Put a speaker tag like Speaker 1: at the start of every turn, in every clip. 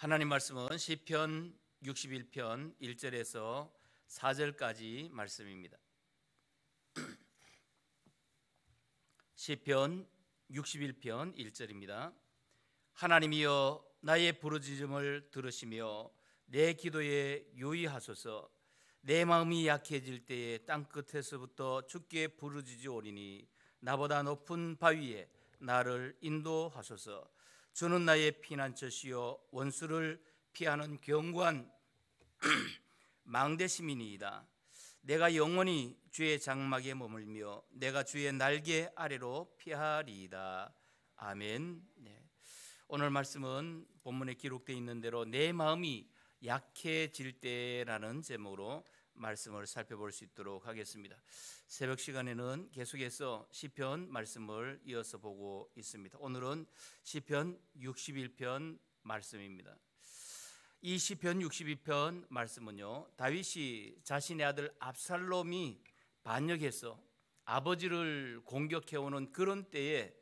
Speaker 1: 하나님 말씀은 시편 61편 1절에서 4절까지 말씀입니다. 시편 61편 1절입니다. 하나님이여 나의 부르짖음을 들으시며 내 기도에 유의하소서. 내 마음이 약해질 때에 땅 끝에서부터 주께 부르짖으오리니 나보다 높은 바위에 나를 인도하소서. 주는 나의 피난처시요 원수를 피하는 경관 망대 시민이다 내가 영원히 주의 장막에 머물며 내가 주의 날개 아래로 피하리이다. 아멘. 네. 오늘 말씀은 본문에 기록되어 있는 대로 내 마음이 약해질 때라는 제목으로 말씀을 살펴볼 수 있도록 하겠습니다. 새벽 시간에는 계속해서 시편 말씀을 이어서 보고 있습니다. 오늘은 시편 61편 말씀입니다. 이 시편 62편 말씀은요. 다윗이 자신의 아들 압살롬이 반역해서 아버지를 공격해 오는 그런 때에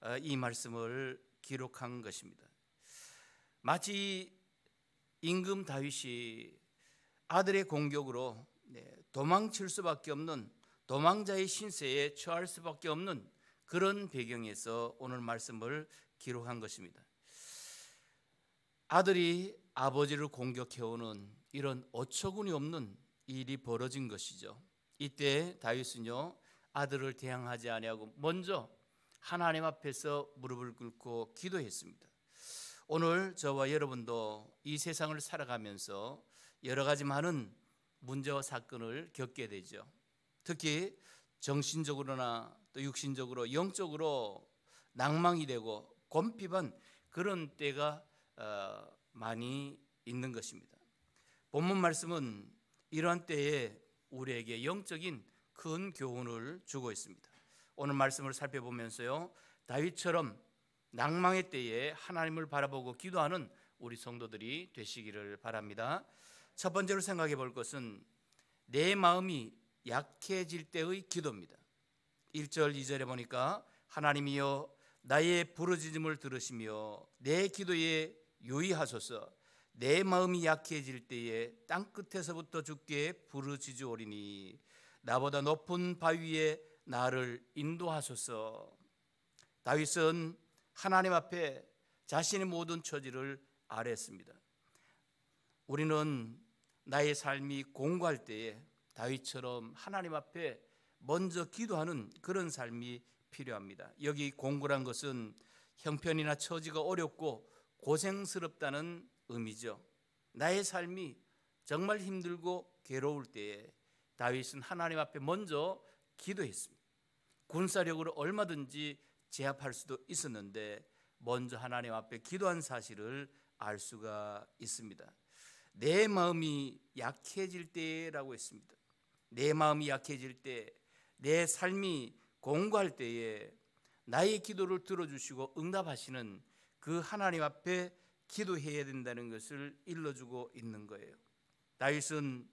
Speaker 1: 어, 이 말씀을 기록한 것입니다. 마치 임금 다윗이 아들의 공격으로 네, 도망칠 수밖에 없는 도망자의 신세에 처할 수밖에 없는 그런 배경에서 오늘 말씀을 기록한 것입니다. 아들이 아버지를 공격해오는 이런 어처구니 없는 일이 벌어진 것이죠. 이때 다윗은요 아들을 대항하지 아니하고 먼저 하나님 앞에서 무릎을 꿇고 기도했습니다. 오늘 저와 여러분도 이 세상을 살아가면서 여러 가지 많은 문제와 사건을 겪게 되죠. 특히 정신적으로나 또 육신적으로 영적으로 낭망이 되고 곤핍한 그런 때가 어, 많이 있는 것입니다. 본문 말씀은 이러한 때에 우리에게 영적인 큰 교훈을 주고 있습니다. 오늘 말씀을 살펴보면서요. 다윗처럼 낭망의 때에 하나님을 바라보고 기도하는 우리 성도들이 되시기를 바랍니다. 첫 번째로 생각해 볼 것은 내 마음이 약해질 때의 기도입니다. 1절 2절에 보니까 하나님이여 나의 부르짖음을 들으시며 내 기도에 유의하소서 내 마음이 약해질 때에 땅 끝에서부터 주께 부르짖으오리니 나보다 높은 바위에 나를 인도하소서. 다윗은 하나님 앞에 자신의 모든 처지를 아뢰습니다. 우리는 나의 삶이 공고할 때에 다윗처럼 하나님 앞에 먼저 기도하는 그런 삶이 필요합니다. 여기 공고란 것은 형편이나 처지가 어렵고 고생스럽다는 의미죠. 나의 삶이 정말 힘들고 괴로울 때에 다윗은 하나님 앞에 먼저 기도했습니다. 군사력으로 얼마든지 제압할 수도 있었는데 먼저 하나님 앞에 기도한 사실을 알 수가 있습니다. 내 마음이 약해질 때라고 했습니다. 내 마음이 약해질 때, 내 삶이 공고할 때에 나의 기도를 들어주시고 응답하시는 그 하나님 앞에 기도해야 된다는 것을 일러주고 있는 거예요. 다윗은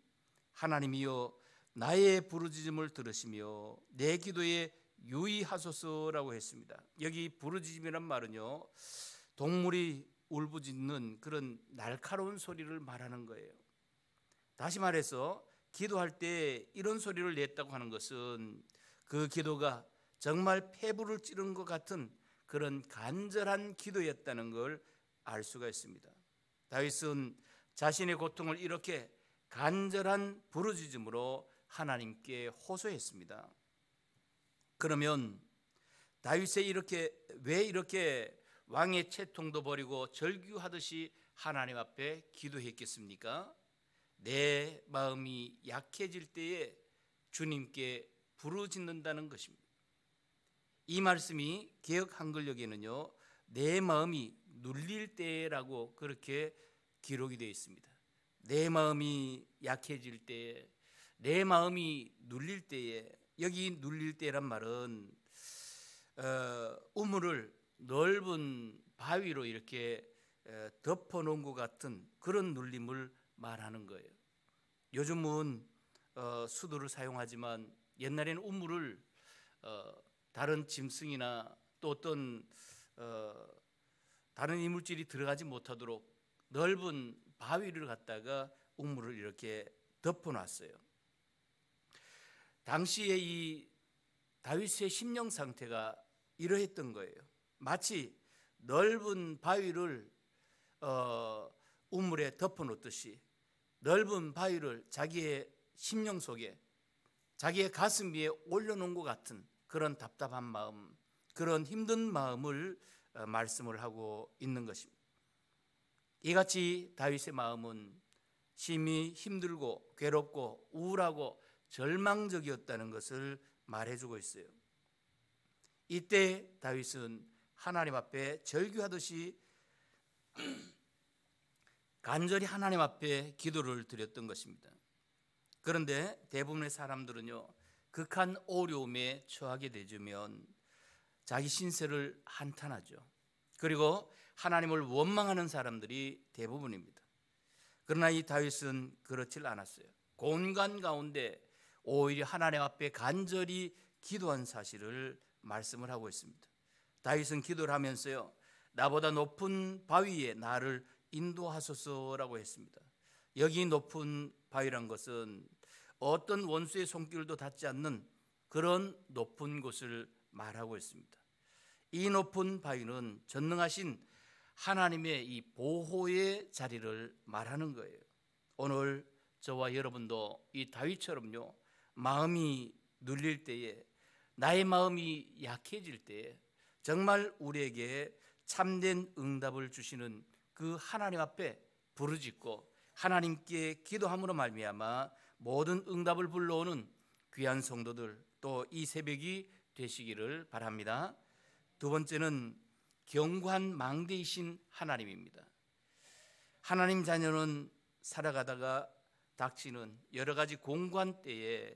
Speaker 1: 하나님이여 나의 부르짖음을 들으시며 내 기도에 유의하소서라고 했습니다. 여기 부르짖음이란 말은요. 동물이 울부짖는 그런 날카로운 소리를 말하는 거예요. 다시 말해서 기도할 때 이런 소리를 냈다고 하는 것은 그 기도가 정말 폐부를 찌른 것 같은 그런 간절한 기도였다는 걸 알 수가 있습니다. 다윗은 자신의 고통을 이렇게 간절한 부르짖음으로 하나님께 호소했습니다. 그러면 다윗의 이렇게 왜 이렇게 왕의 채통도 버리고 절규하듯이 하나님 앞에 기도했겠습니까? 내 마음이 약해질 때에 주님께 부르짖는다는 것입니다. 이 말씀이 개혁 한글역에는요. 내 마음이 눌릴 때라고 그렇게 기록이 되어 있습니다. 내 마음이 약해질 때에 내 마음이 눌릴 때에 여기 눌릴 때란 말은 어, 우물을 넓은 바위로 이렇게 덮어놓은 것 같은 그런 눌림을 말하는 거예요. 요즘은 어, 수도를 사용하지만 옛날에는 우물을 어, 다른 짐승이나 또 어떤 어, 다른 이물질이 들어가지 못하도록 넓은 바위를 갖다가 우물을 이렇게 덮어놨어요. 당시에 이 다윗의 심령 상태가 이러했던 거예요. 마치 넓은 바위를 어, 우물에 덮어놓듯이 넓은 바위를 자기의 심령 속에 자기의 가슴 위에 올려놓은 것 같은 그런 답답한 마음, 그런 힘든 마음을 어, 말씀을 하고 있는 것입니다. 이같이 다윗의 마음은 심히 힘들고 괴롭고 우울하고 절망적이었다는 것을 말해주고 있어요. 이때 다윗은 하나님 앞에 절규하듯이 간절히 하나님 앞에 기도를 드렸던 것입니다. 그런데 대부분의 사람들은요, 극한 어려움에 처하게 되면 자기 신세를 한탄하죠. 그리고 하나님을 원망하는 사람들이 대부분입니다. 그러나 이 다윗은 그렇질 않았어요. 곤간 가운데 오히려 하나님 앞에 간절히 기도한 사실을 말씀을 하고 있습니다. 다윗은 기도를 하면서요. 나보다 높은 바위에 나를 인도하소서라고 했습니다. 여기 높은 바위란 것은 어떤 원수의 손길도 닿지 않는 그런 높은 곳을 말하고 있습니다. 이 높은 바위는 전능하신 하나님의 이 보호의 자리를 말하는 거예요. 오늘 저와 여러분도 이 다윗처럼요. 마음이 눌릴 때에 나의 마음이 약해질 때에 정말 우리에게 참된 응답을 주시는 그 하나님 앞에 부르짖고 하나님께 기도함으로 말미암아 모든 응답을 불러오는 귀한 성도들 또 이 새벽이 되시기를 바랍니다. 두 번째는 경관 망대이신 하나님입니다. 하나님 자녀는 살아가다가 닥치는 여러 가지 공관 때에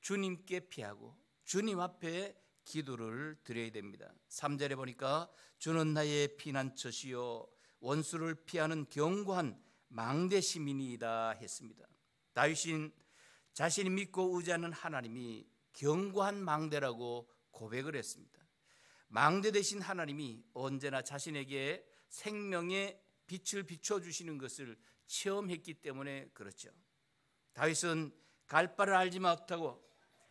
Speaker 1: 주님께 피하고 주님 앞에 기도를 드려야 됩니다. 3절에 보니까 주는 나의 피난처시요 원수를 피하는 경고한 망대 시민이다 했습니다. 다윗인 자신이 믿고 의지하는 하나님이 경고한 망대라고 고백을 했습니다. 망대 대신 하나님이 언제나 자신에게 생명의 빛을 비춰 주시는 것을 체험했기 때문에 그렇죠. 다윗은 갈 바를 알지 못하고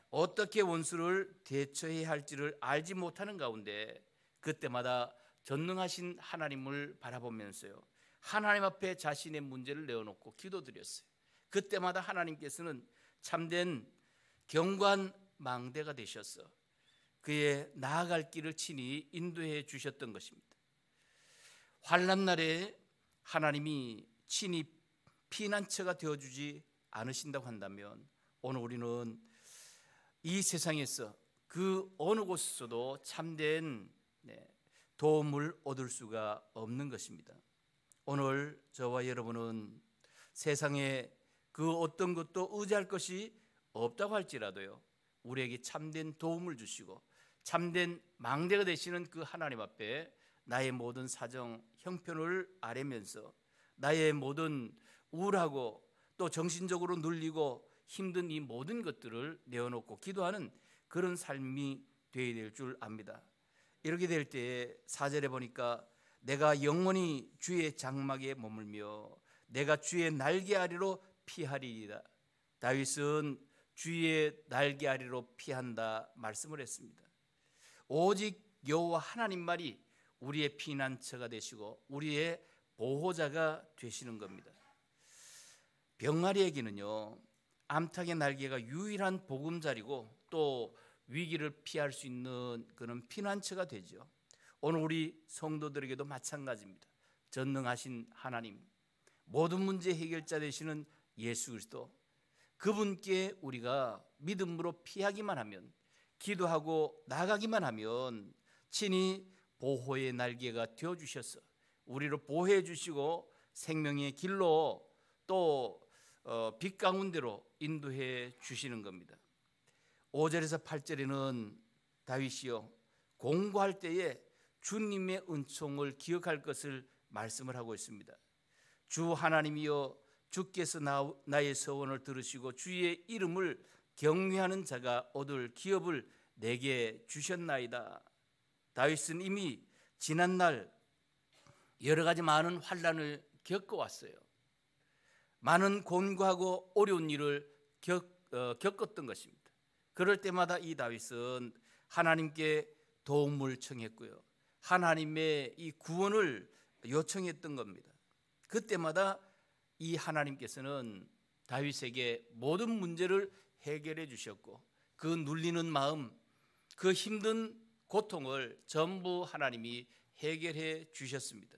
Speaker 1: 어떻게 원수를 대처해야 할지를 알지 못하는 가운데 그때마다 전능하신 하나님을 바라보면서요. 하나님 앞에 자신의 문제를 내어놓고 기도드렸어요. 그때마다 하나님께서는 참된 경관 망대가 되셔서 그의 나아갈 길을 친히 인도해 주셨던 것입니다. 환란 날에 하나님이 친히 피난처가 되어 주지 않으신다고 한다면 오늘 우리는 이 세상에서 그 어느 곳에서도 참된 네, 도움을 얻을 수가 없는 것입니다. 오늘 저와 여러분은 세상에 그 어떤 것도 의지할 것이 없다고 할지라도요. 우리에게 참된 도움을 주시고 참된 망대가 되시는 그 하나님 앞에 나의 모든 사정 형편을 아뢰면서 나의 모든 우울하고 또 정신적으로 눌리고 힘든 이 모든 것들을 내어놓고 기도하는 그런 삶이 되어야 될 줄 압니다. 이렇게 될 때 사절에 보니까 내가 영원히 주의 장막에 머물며 내가 주의 날개 아래로 피하리이다. 다윗은 주의 날개 아래로 피한다 말씀을 했습니다. 오직 여호와 하나님만이 우리의 피난처가 되시고 우리의 보호자가 되시는 겁니다. 병아리에게는요 암탉의 날개가 유일한 보금자리고 또 위기를 피할 수 있는 그런 피난처가 되죠. 오늘 우리 성도들에게도 마찬가지입니다. 전능하신 하나님, 모든 문제 해결자 되시는 예수 그리스도, 그분께 우리가 믿음으로 피하기만 하면, 기도하고 나가기만 하면, 친히 보호의 날개가 되어 주셔서 우리를 보호해 주시고 생명의 길로 또 어, 빛 가운데로 인도해 주시는 겁니다. 5절에서 8절에는 다윗이요 공부할 때에 주님의 은총을 기억할 것을 말씀을 하고 있습니다. 주 하나님이여 주께서 나, 나의 소원을 들으시고 주의 이름을 경외하는 자가 얻을 기업을 내게 주셨나이다. 다윗은 이미 지난 날 여러 가지 많은 환란을 겪어왔어요. 많은 곤고하고 어려운 일을 겪, 어, 겪었던 것입니다. 그럴 때마다 이 다윗은 하나님께 도움을 청했고요. 하나님의 이 구원을 요청했던 겁니다. 그때마다 이 하나님께서는 다윗에게 모든 문제를 해결해 주셨고 그 눌리는 마음, 그 힘든 고통을 전부 하나님이 해결해 주셨습니다.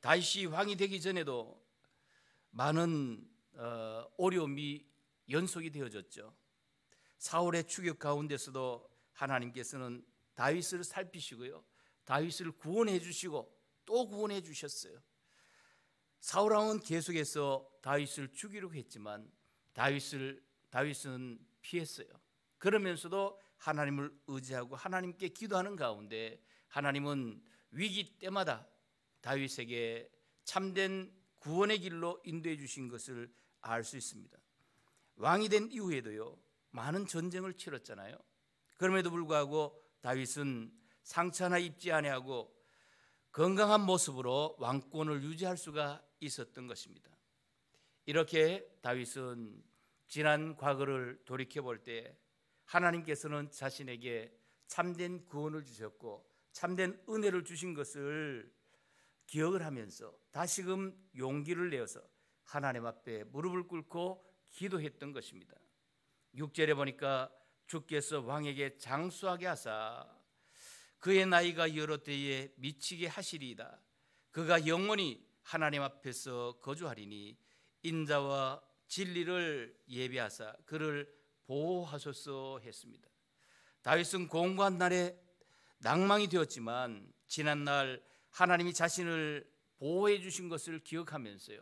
Speaker 1: 다윗이 왕이 되기 전에도 많은 어, 어려움이 연속이 되어졌죠. 사울의 추격 가운데서도 하나님께서는 다윗을 살피시고요. 다윗을 구원해 주시고 또 구원해 주셨어요. 사울 왕은 계속해서 다윗을 죽이려고 했지만 다윗을 다윗은 피했어요. 그러면서도 하나님을 의지하고 하나님께 기도하는 가운데 하나님은 위기 때마다 다윗에게 참된 구원의 길로 인도해 주신 것을 알 수 있습니다. 왕이 된 이후에도요. 많은 전쟁을 치렀잖아요. 그럼에도 불구하고 다윗은 상처나 입지 아니하고 건강한 모습으로 왕권을 유지할 수가 있었던 것입니다. 이렇게 다윗은 지난 과거를 돌이켜 볼 때 하나님께서는 자신에게 참된 구원을 주셨고 참된 은혜를 주신 것을 기억을 하면서 다시금 용기를 내어서 하나님 앞에 무릎을 꿇고 기도했던 것입니다. 6절에 보니까 주께서 왕에게 장수하게 하사 그의 나이가 여러 때에 미치게 하시리이다. 그가 영원히 하나님 앞에서 거주하리니 인자와 진리를 예배하사 그를 보호하소서 했습니다. 다윗은 공고한 날에 낭망이 되었지만 지난 날 하나님이 자신을 보호해 주신 것을 기억하면서요.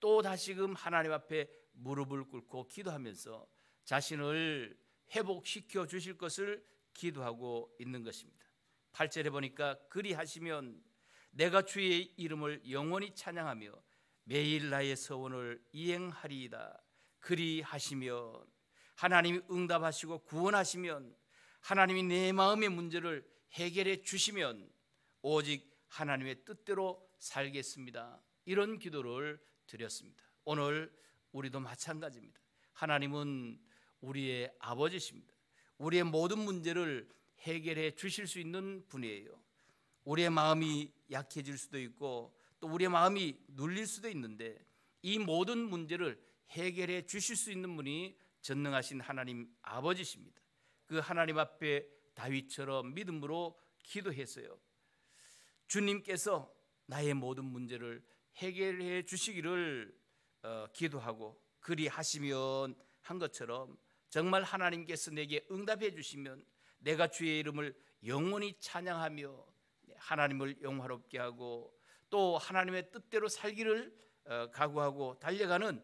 Speaker 1: 또 다시금 하나님 앞에 무릎을 꿇고 기도하면서 자신을 회복시켜 주실 것을 기도하고 있는 것입니다. 8절에 보니까 그리 하시면 내가 주의 이름을 영원히 찬양하며 매일 나의 서원을 이행하리이다. 그리 하시면 하나님이 응답하시고 구원하시면 하나님이 내 마음의 문제를 해결해 주시면 오직 하나님의 뜻대로 살겠습니다. 이런 기도를 드렸습니다. 오늘 우리도 마찬가지입니다. 하나님은 우리의 아버지십니다. 우리의 모든 문제를 해결해 주실 수 있는 분이에요. 우리의 마음이 약해질 수도 있고 또 우리의 마음이 눌릴 수도 있는데 이 모든 문제를 해결해 주실 수 있는 분이 전능하신 하나님 아버지십니다. 그 하나님 앞에 다윗처럼 믿음으로 기도했어요. 주님께서 나의 모든 문제를 해결해 주시기를 어, 기도하고 그리하시면 한 것처럼 정말 하나님께서 내게 응답해 주시면 내가 주의 이름을 영원히 찬양하며 하나님을 영화롭게 하고 또 하나님의 뜻대로 살기를 어, 각오하고 달려가는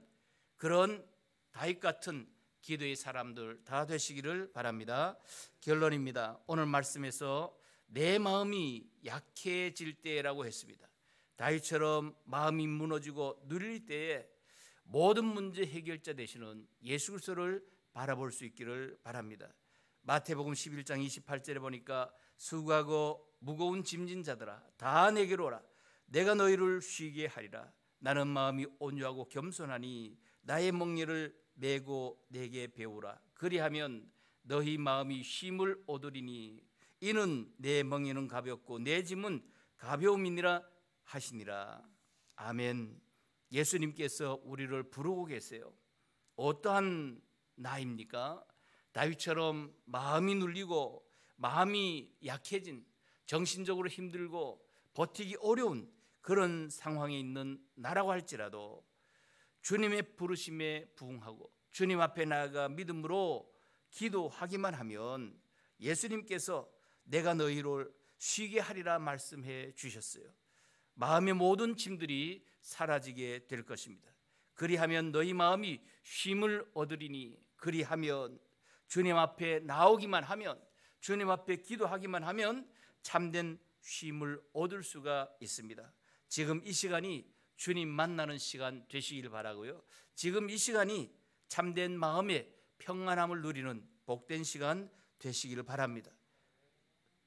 Speaker 1: 그런 다윗 같은 기도의 사람들 다 되시기를 바랍니다. 결론입니다. 오늘 말씀에서 내 마음이 약해질 때라고 했습니다. 다윗처럼 마음이 무너지고 누릴 때에 모든 문제 해결자 되시는 예수 그리스도를 바라볼 수 있기를 바랍니다. 마태복음 11장 28절에 보니까 수고하고 무거운 짐진 자들아 다 내게로 오라 내가 너희를 쉬게 하리라 나는 마음이 온유하고 겸손하니 나의 목례를 메고 내게 배우라 그리하면 너희 마음이 쉼을 얻으리니 이는 내 멍에는 가볍고 내 짐은 가벼움이니라 하시니라. 아멘. 예수님께서 우리를 부르고 계세요. 어떠한 나입니까? 다윗처럼 마음이 눌리고 마음이 약해진 정신적으로 힘들고 버티기 어려운 그런 상황에 있는 나라고 할지라도 주님의 부르심에 부응하고 주님 앞에 나아가 믿음으로 기도하기만 하면 예수님께서 내가 너희를 쉬게 하리라 말씀해 주셨어요. 마음의 모든 짐들이 사라지게 될 것입니다. 그리하면 너희 마음이 쉼을 얻으리니 그리하면 주님 앞에 나오기만 하면 주님 앞에 기도하기만 하면 참된 쉼을 얻을 수가 있습니다. 지금 이 시간이 주님 만나는 시간 되시길 바라고요. 지금 이 시간이 참된 마음의 평안함을 누리는 복된 시간 되시길 바랍니다.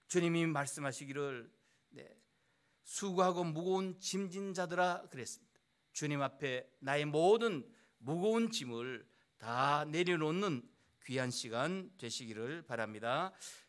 Speaker 1: 주님이 말씀하시기를 네, 수고하고 무거운 짐진 자들아 그랬습니다. 주님 앞에 나의 모든 무거운 짐을 다 내려놓는 귀한 시간 되시기를 바랍니다.